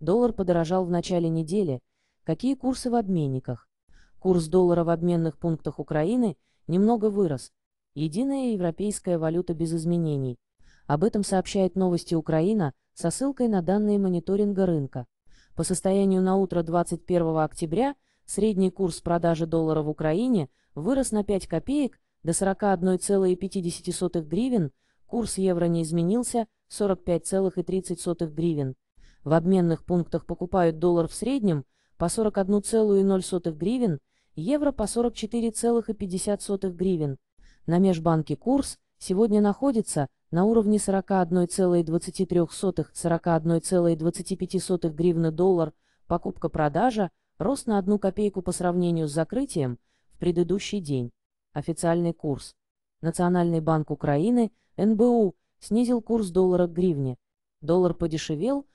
Доллар подорожал в начале недели. Какие курсы в обменниках? Курс доллара в обменных пунктах Украины немного вырос. Единая европейская валюта без изменений. Об этом сообщает новости Украина со ссылкой на данные мониторинга рынка. По состоянию на утро 21 октября средний курс продажи доллара в Украине вырос на 5 копеек до 41,50 гривен, курс евро не изменился 45,30 гривен в обменных пунктах покупают доллар в среднем по 41,0 гривен, евро по 44,50 гривен. На межбанке курс сегодня находится на уровне 41,23-41,25 гривны доллар, покупка-продажа, рост на одну копейку по сравнению с закрытием в предыдущий день. Официальный курс. Национальный банк Украины, НБУ, снизил курс доллара к гривне. Доллар подешевел –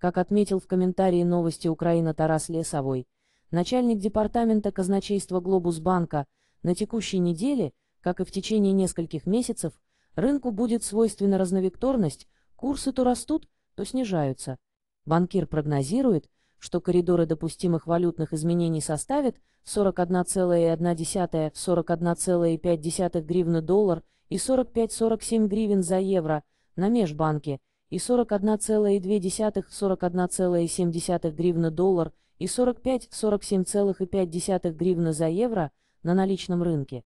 Как отметил в комментарии новости Украина Тарас Лесовой, начальник департамента казначейства Глобусбанка, на текущей неделе, как и в течение нескольких месяцев, рынку будет свойственна разновекторность, курсы то растут, то снижаются. Банкир прогнозирует, что коридоры допустимых валютных изменений составят 41,1-41,5 гривны доллар и 45-47 гривен за евро на межбанке – и 41,2-41,7 гривна доллар и 45-47,5 гривна за евро на наличном рынке.